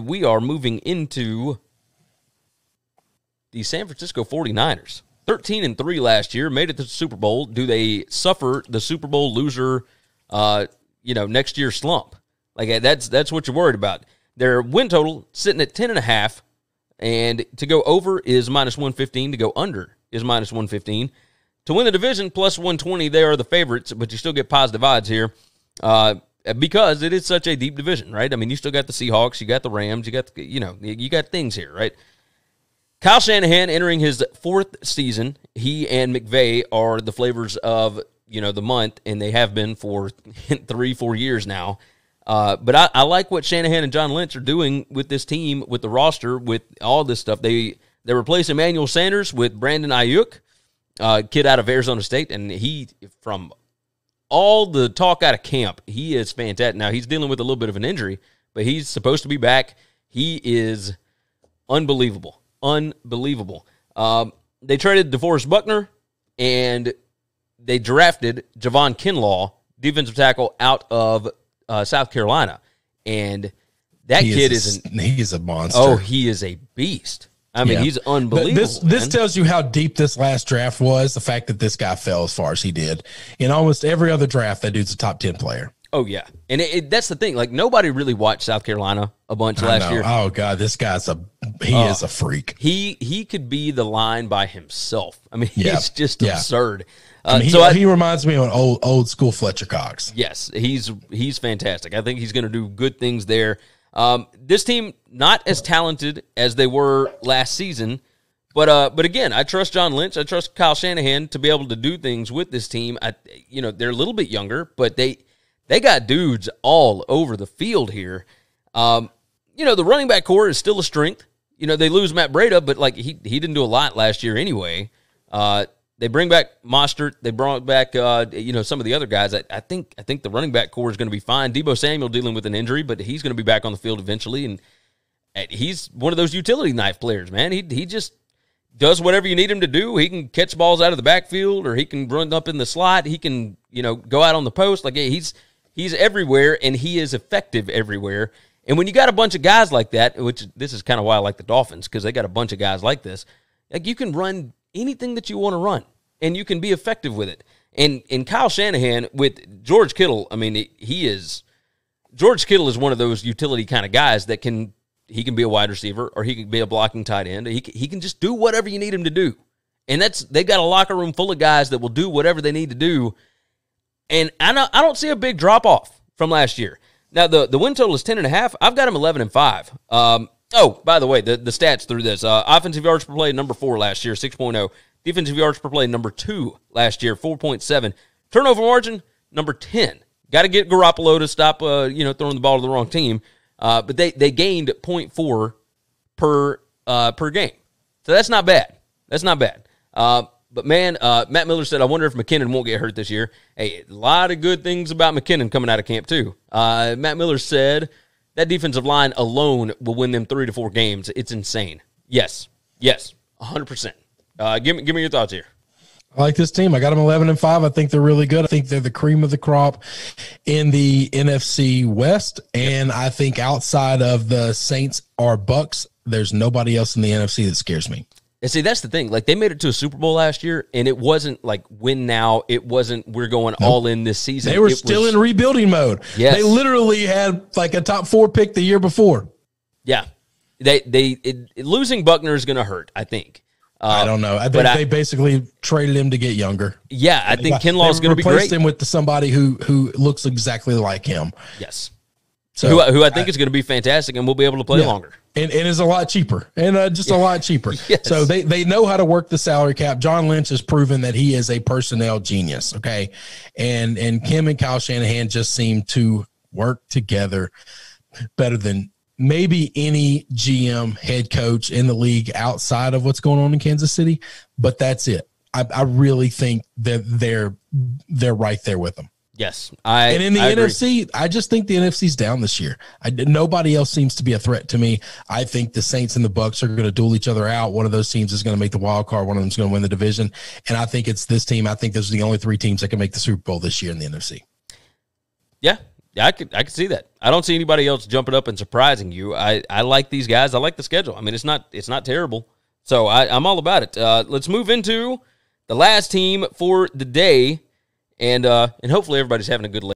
we are moving into the San Francisco 49ers. 13 and 3 last year, made it to the Super Bowl. Do they suffer the Super Bowl loser uh, you know, next year slump? Like uh, that's that's what you're worried about. Their win total sitting at 10 and a half and to go over is minus 115, to go under is minus 115. To win the division plus 120, they are the favorites, but you still get positive odds here. Uh, because it is such a deep division, right? I mean, you still got the Seahawks, you got the Rams, you got the, you know, you got things here, right? Kyle Shanahan entering his fourth season. He and McVay are the flavors of you know the month, and they have been for three, four years now. Uh, but I, I, like what Shanahan and John Lynch are doing with this team, with the roster, with all this stuff. They they replace Emmanuel Sanders with Brandon Ayuk, uh, kid out of Arizona State, and he from all the talk out of camp, he is fantastic. Now he's dealing with a little bit of an injury, but he's supposed to be back. He is unbelievable, unbelievable. Um, they traded DeForest Buckner and they drafted Javon Kinlaw, defensive tackle out of uh, South Carolina, and that he kid is, a, is an, he is a monster. Oh, he is a beast. I mean, yeah. he's unbelievable. this this tells you how deep this last draft was. The fact that this guy fell as far as he did in almost every other draft, that dude's a top ten player. Oh yeah, and it, it, that's the thing. Like nobody really watched South Carolina a bunch last year. Oh god, this guy's a he uh, is a freak. He he could be the line by himself. I mean, yeah. he's just yeah. absurd. Uh, I mean, uh, he, so I, he reminds me of an old old school Fletcher Cox. Yes, he's he's fantastic. I think he's going to do good things there. Um, this team not as talented as they were last season, but uh, but again, I trust John Lynch. I trust Kyle Shanahan to be able to do things with this team. I, you know, they're a little bit younger, but they they got dudes all over the field here. Um, you know, the running back core is still a strength. You know, they lose Matt Breda, but like he he didn't do a lot last year anyway. Uh, they bring back Mostert. They brought back uh, you know some of the other guys. I, I, think I think the running back core is going to be fine. Debo Samuel dealing with an injury, but he's going to be back on the field eventually, and he's one of those utility knife players, man. He he just does whatever you need him to do. He can catch balls out of the backfield, or he can run up in the slot. He can you know go out on the post. Like he's he's everywhere, and he is effective everywhere. And when you got a bunch of guys like that, which this is kind of why I like the Dolphins because they got a bunch of guys like this. Like you can run anything that you want to run, and you can be effective with it. And and Kyle Shanahan with George Kittle, I mean, he is George Kittle is one of those utility kind of guys that can he can be a wide receiver or he can be a blocking tight end. He can, he can just do whatever you need him to do. And that's they've got a locker room full of guys that will do whatever they need to do. And I don't I don't see a big drop off from last year. Now the the win total is ten and a half. I've got him eleven and five. Um, Oh, by the way, the, the stats through this uh, offensive yards per play, number four last year, 6.0. Defensive yards per play, number two last year, 4.7. Turnover margin, number 10. Got to get Garoppolo to stop, uh, you know, throwing the ball to the wrong team. Uh, but they, they gained 0.4 per, uh, per game. So that's not bad. That's not bad. Uh, but man, uh, Matt Miller said, I wonder if McKinnon won't get hurt this year. Hey, a lot of good things about McKinnon coming out of camp, too. Uh, Matt Miller said, that defensive line alone will win them three to four games. It's insane. Yes, yes, 100%. Uh, give, me, give me your thoughts here. I like this team. I got them 11 and 5. I think they're really good. I think they're the cream of the crop in the NFC West. And I think outside of the Saints or Bucks, there's nobody else in the NFC that scares me. And see, that's the thing. Like they made it to a Super Bowl last year, and it wasn't like win now. It wasn't we're going nope. all in this season. They were it still was, in rebuilding mode. Yeah, they literally had like a top four pick the year before. Yeah, they they it, losing Buckner is going to hurt. I think. Uh, I don't know. I think they I, basically traded him to get younger. Yeah, I think Kinlaw is going to be great. Replace him with somebody who who looks exactly like him. Yes, so who, who I think I, is going to be fantastic and we'll be able to play yeah. longer. And, and is a lot cheaper and uh, just yeah. a lot cheaper. yes. So they, they know how to work the salary cap. John Lynch has proven that he is a personnel genius. Okay. And, and Kim and Kyle Shanahan just seem to work together better than maybe any GM head coach in the league outside of what's going on in Kansas City, but that's it. I, I really think that they're, they're right there with them. Yes, I and in the I NFC, agree. I just think the NFC's down this year. I, nobody else seems to be a threat to me. I think the Saints and the Bucks are going to duel each other out. One of those teams is going to make the wild card. One of them's going to win the division, and I think it's this team. I think those are the only three teams that can make the Super Bowl this year in the NFC. Yeah, yeah, I could I could see that. I don't see anybody else jumping up and surprising you. I I like these guys. I like the schedule. I mean, it's not it's not terrible. So I, I'm all about it. Uh, let's move into the last team for the day and uh, and hopefully everybody's having a good.